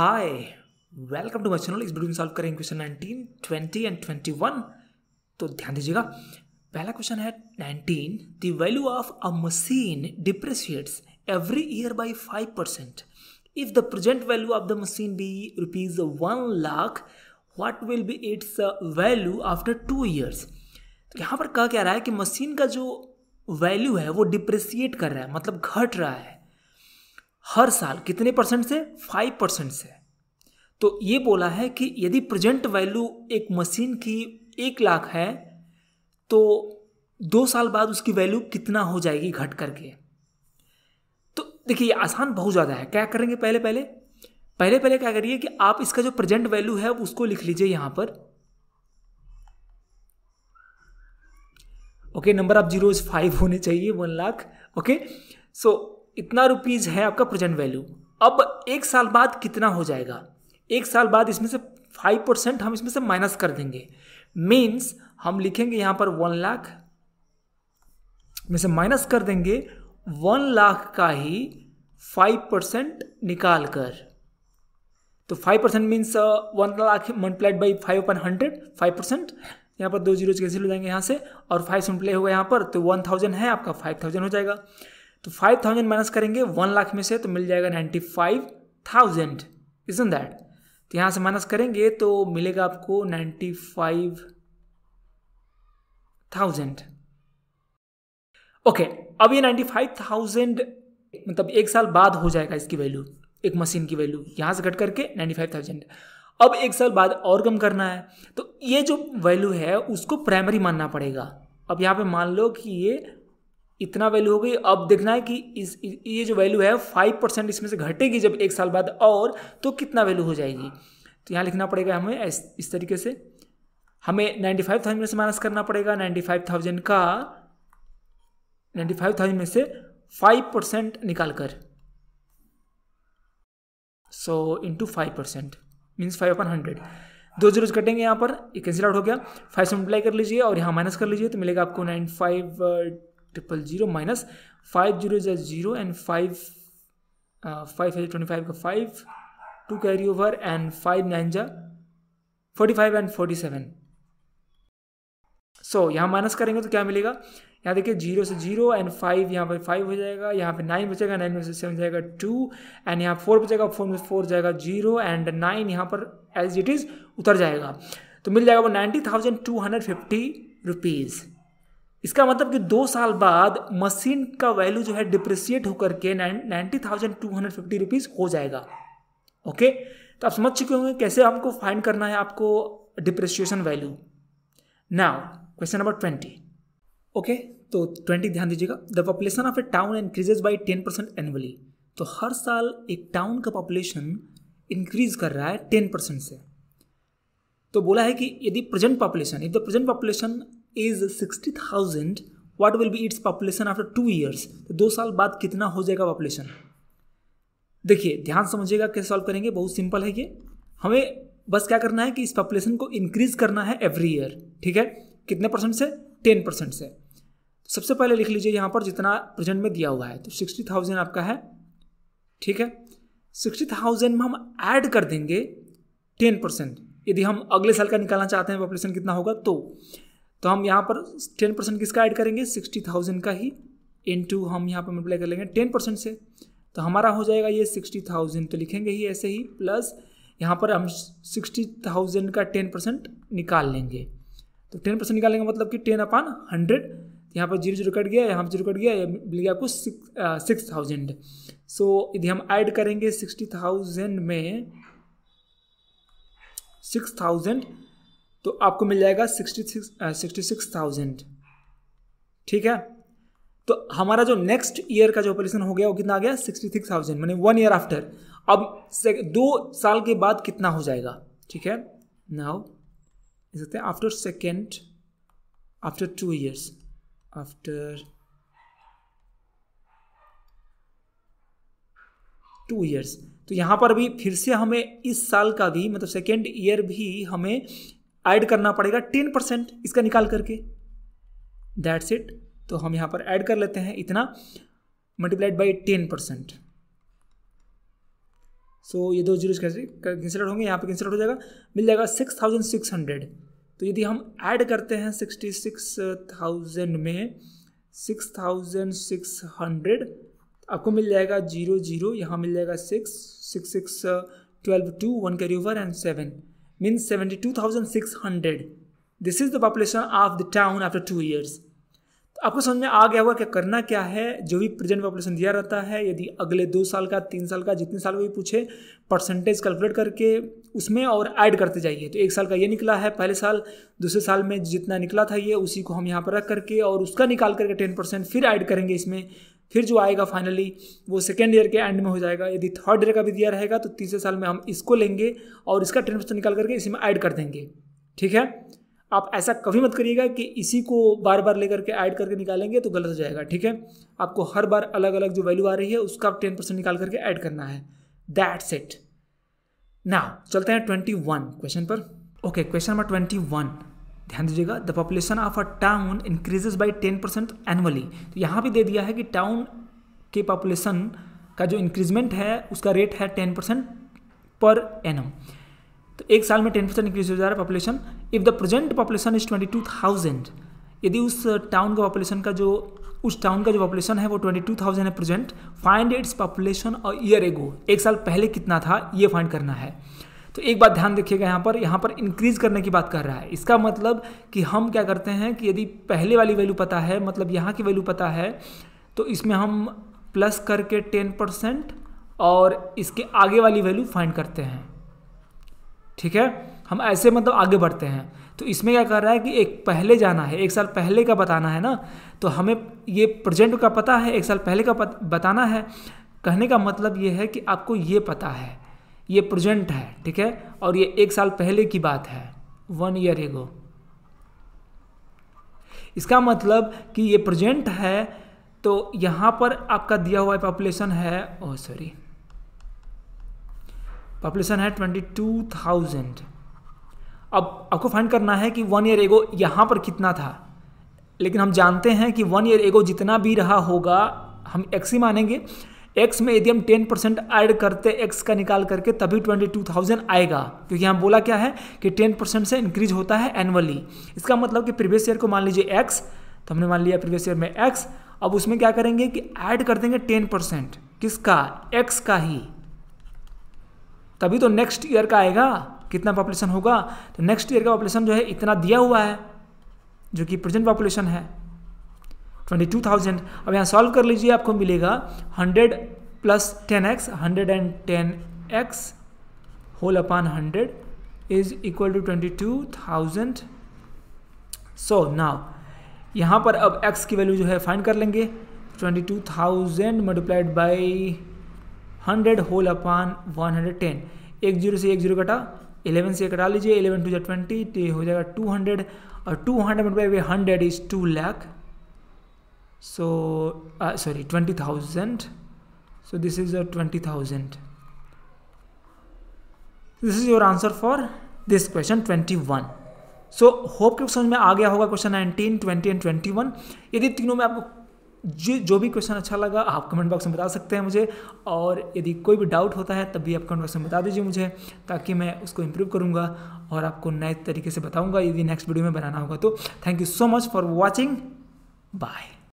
hi welcome to my channel इस video में solve करेंगे क्वेश्चन 19, 20 एंड 21 तो ध्यान दीजिएगा पहला क्वेश्चन है 19 the value of a machine depreciates every year by 5 percent if the present value of the machine be rupees one lakh what will be its value after two years तो यहाँ पर कहा क्या रहा है कि मशीन का जो वैल्यू है वो डिप्रिसिएट कर रहा है मतलब घट रहा है हर साल कितने परसेंट से फाइव परसेंट से तो ये बोला है कि यदि प्रेजेंट वैल्यू एक मशीन की एक लाख है तो दो साल बाद उसकी वैल्यू कितना हो जाएगी घट करके तो देखिए आसान बहुत ज़्यादा है क्या करेंगे पहले पहले पहले पहले क्या करिए कि आप इसका जो प्रेजेंट वैल्यू है उसको लिख लीजिए यहाँ पर okay number of zero five होने चाहिए वन लाख ओके सो इतना रुपीज़ है आपका प्रेजेंट वैल्यू अब एक साल बाद कितना हो जाएगा एक साल बाद इसमें से फाइव परसेंट हम इसमें से माइनस कर देंगे मीन्स हम लिखेंगे यहां पर वन लाख में से माइनस कर देंगे वन लाख का ही फाइव परसेंट निकाल कर तो five percent means one lakh multiplied by five upon hundred five percent यहाँ पर दो जीरो कैंसिल हो जाएंगे यहाँ से और फाइव सिंप्ले होगा यहाँ पर तो वन थाउजेंड है आपका फाइव थाउजेंड हो जाएगा तो फाइव थाउजेंड माइनस करेंगे वन लाख में से तो मिल जाएगा ninety five thousand is in that तो यहां से माइनस करेंगे तो मिलेगा आपको नाइन्टी फाइव थाउजेंड ओके अब ये नाइन्टी फाइव थाउजेंड मतलब एक साल बाद हो जाएगा इसकी वैल्यू एक मशीन की वैल्यू यहां से घट करके नाइन्टी फाइव थाउजेंड अब एक साल बाद और कम करना है तो ये जो वैल्यू है उसको प्राइमरी मानना पड़ेगा अब यहां पे मान लो कि ये इतना वैल्यू हो गई अब देखना है कि इस ये जो वैल्यू है फाइव परसेंट इसमें से घटेगी जब एक साल बाद और तो कितना वैल्यू हो जाएगी तो यहाँ लिखना पड़ेगा हमें इस, तरीके से हमें नाइन्टी फाइव थाउजेंड में से माइनस करना पड़ेगा नाइन्टी फाइव थाउजेंड का नाइन्टी फाइव थाउजेंड में से फाइव परसेंट निकाल कर so into five percent means five upon hundred दो जीरो कटेंगे यहाँ पर ये कैंसिल आउट हो गया फाइव से मल्टीप्लाई कर लीजिए और यहाँ माइनस कर लीजिए तो मिलेगा आपको nine five triple zero minus five zero जो जीरो एंड फाइव फाइव है ट्वेंटी फाइव का five two carry over and five nine जा forty five and forty seven so यहाँ माइनस करेंगे तो क्या मिलेगा यहाँ देखिए जीरो से जीरो एंड फाइव यहाँ पर फाइव हो जाएगा यहाँ पे नाइन बचेगा नाइन में से सेवन जाएगा टू एंड यहाँ फोर बचेगा फोर में फोर जाएगा जीरो एंड नाइन यहाँ पर एज इट इज़ उतर जाएगा तो मिल जाएगा वो ninety thousand two hundred fifty rupees इसका मतलब कि दो साल बाद मशीन का वैल्यू जो है डिप्रिसिएट होकर के ninety thousand two hundred fifty rupees हो जाएगा ओके तो आप समझ चुके होंगे कैसे आपको फाइंड करना है आपको depreciation value now question number twenty okay तो ट्वेंटी ध्यान दीजिएगा the population of a town increases by ten percent annually तो हर साल एक टाउन का पॉपुलेशन इंक्रीज कर रहा है टेन परसेंट से तो बोला है कि यदि present population if the present population is sixty thousand what will be its population after two years तो दो साल बाद कितना हो जाएगा पॉपुलेशन देखिए ध्यान समझिएगा कैसे सॉल्व करेंगे बहुत सिंपल है ये हमें बस क्या करना है कि इस पॉपुलेशन को इंक्रीज करना है एवरी ईयर ठीक है कितने परसेंट से टेन परसेंट से सबसे पहले लिख लीजिए यहाँ पर जितना प्रेजेंट में दिया हुआ है तो सिक्सटी थाउजेंड आपका है ठीक है सिक्सटी थाउजेंड में हम ऐड कर देंगे टेन परसेंट यदि हम अगले साल का निकालना चाहते हैं पॉपुलेशन कितना होगा तो तो हम यहाँ पर टेन परसेंट किसका ऐड करेंगे सिक्सटी थाउजेंड का ही इन टू हम यहाँ पर मल्टीप्लाई कर लेंगे टेन परसेंट से तो हमारा हो जाएगा ये सिक्सटी थाउजेंड तो लिखेंगे ही ऐसे ही प्लस यहाँ पर हम सिक्सटी थाउजेंड का टेन परसेंट निकाल लेंगे तो टेन परसेंट निकालेंगे मतलब कि टेन अपान हंड्रेड यहाँ पर जीरो जीरो कट गया यहाँ पर जीरो कट गया मिल गया आपको सिक्स थाउजेंड सो यदि हम ऐड करेंगे सिक्सटी थाउजेंड में सिक्स थाउजेंड तो आपको मिल जाएगा sixty six sixty six thousand ठीक है तो हमारा जो नेक्स्ट ईयर का जो ऑपरेशन हो गया वो कितना आ गया सिक्सटी सिक्स थाउजेंड मैंने वन ईयर आफ्टर अब दो साल के बाद कितना हो जाएगा ठीक है नाउ देख सकते हैं after second after two years after two years तो यहाँ पर भी फिर से हमें इस साल का भी मतलब सेकेंड ईयर भी हमें ऐड करना पड़ेगा टेन परसेंट इसका निकाल करके दैट्स इट तो हम यहाँ पर ऐड कर लेते हैं इतना multiplied by ten percent so ये दो जीरो कैंसिल होंगे यहाँ पे कैंसिल हो जाएगा मिल जाएगा सिक्स थाउजेंड सिक्स हंड्रेड तो यदि हम ऐड करते हैं सिक्सटी सिक्स थाउजेंड में सिक्स थाउजेंड सिक्स हंड्रेड आपको मिल जाएगा जीरो जीरो यहाँ मिल जाएगा six six six twelve two one carry over and seven means 72,600 this is the population of the town after two years तो आपको समझ में आ गया होगा कि करना क्या है जो भी प्रेजेंट पॉपुलेशन दिया रहता है यदि अगले दो साल का तीन साल का जितने साल का भी पूछे परसेंटेज कैलकुलेट करके उसमें और ऐड करते जाइए तो एक साल का ये निकला है पहले साल दूसरे साल में जितना निकला था ये उसी को हम यहाँ पर रख करके और उसका निकाल करके टेन परसेंट फिर ऐड करेंगे इसमें फिर जो आएगा फाइनली वो सेकेंड ईयर के एंड में हो जाएगा यदि थर्ड ईयर का भी दिया रहेगा तो तीसरे साल में हम इसको लेंगे और इसका टेन परसेंट तो निकाल करके इसी में ऐड कर देंगे ठीक है आप ऐसा कभी मत करिएगा कि इसी को बार बार लेकर के ऐड करके निकालेंगे तो गलत हो जाएगा ठीक है आपको हर बार अलग अलग जो वैल्यू आ रही है उसका टेन परसेंट निकाल करके ऐड करना है दैट्स इट ना चलते हैं ट्वेंटी वन क्वेश्चन पर okay question number twenty one ध्यान दीजिएगा the population of a town increases by ten percent annually तो यहाँ भी दे दिया है कि टाउन के पॉपुलेशन का जो इंक्रीजमेंट है उसका रेट है टेन परसेंट पर एम तो एक साल में टेन परसेंट इंक्रीज हो जा रहा है population if the present population is twenty two thousand यदि उस टाउन का पॉपुलेशन का जो उस टाउन का जो पॉपुलेशन है वो ट्वेंटी टू थाउजेंड है प्रेजेंट फाइंड इट्स पॉपुलेशन और ईयर एगो एक साल पहले कितना था ये फाइंड करना है तो एक बात ध्यान रखिएगा यहाँ पर यहाँ पर इंक्रीज करने की बात कर रहा है इसका मतलब कि हम क्या करते हैं कि यदि पहले वाली वैल्यू पता है मतलब यहाँ की वैल्यू पता है तो इसमें हम प्लस करके टेन परसेंट और इसके आगे वाली वैल्यू फाइंड करते हैं ठीक है हम ऐसे मतलब आगे बढ़ते हैं तो इसमें क्या कर रहा है कि एक पहले जाना है एक साल पहले का बताना है ना तो हमें ये प्रजेंट का पता है एक साल पहले का बताना है कहने का मतलब ये है कि आपको ये पता है ये प्रेजेंट है ठीक है और ये एक साल पहले की बात है वन ईयर एगो इसका मतलब कि ये प्रेजेंट है तो यहां पर आपका दिया हुआ पॉपुलेशन है ओ सॉरी पॉपुलेशन है ट्वेंटी टू थाउजेंड अब आपको फाइंड करना है कि वन ईयर एगो यहां पर कितना था लेकिन हम जानते हैं कि वन ईयर एगो जितना भी रहा होगा हम एक्सी मानेंगे एक्स में यदि हम टेन परसेंट ऐड करते एक्स का निकाल करके तभी ट्वेंटी टू थाउजेंड आएगा क्योंकि हम बोला क्या है कि टेन परसेंट से इंक्रीज होता है एनुअली इसका मतलब कि प्रीवियस ईयर को मान लीजिए एक्स तो हमने मान लिया प्रीवियस ईयर में एक्स अब उसमें क्या करेंगे कि ऐड कर देंगे टेन परसेंट किसका एक्स का ही तभी तो नेक्स्ट ईयर का आएगा कितना पॉपुलेशन होगा तो नेक्स्ट ईयर का पॉपुलेशन जो है इतना दिया हुआ है जो कि प्रेजेंट पॉपुलेशन है ट्वेंटी टू थाउजेंड अब यहाँ सॉल्व कर लीजिए आपको मिलेगा hundred plus ten X hundred and ten X whole upon hundred is equal to twenty two thousand so now यहाँ पर अब एक्स की वैल्यू जो है फाइंड कर लेंगे twenty two thousand multiplied by hundred whole upon one hundred ten एक zero से एक जीरो कटा इलेवन से कटा लीजिए इलेवन टू जो ट्वेंटी तो हो जाएगा टू हंड्रेड और two hundred multiply by hundred is two lakh so uh, sorry 20000 so this is a 20000 this is your answer for this question 21 so hope के समझ में आ गया होगा क्वेश्चन 19, 20 एंड 21 यदि तीनों में आपको जो जो भी क्वेश्चन अच्छा लगा आप कमेंट बॉक्स में बता सकते हैं मुझे और यदि कोई भी डाउट होता है तब भी आप कमेंट बॉक्स में बता दीजिए मुझे ताकि मैं उसको इम्प्रूव करूँगा और आपको नए तरीके से बताऊँगा यदि नेक्स्ट वीडियो में बनाना होगा तो thank you so much for watching bye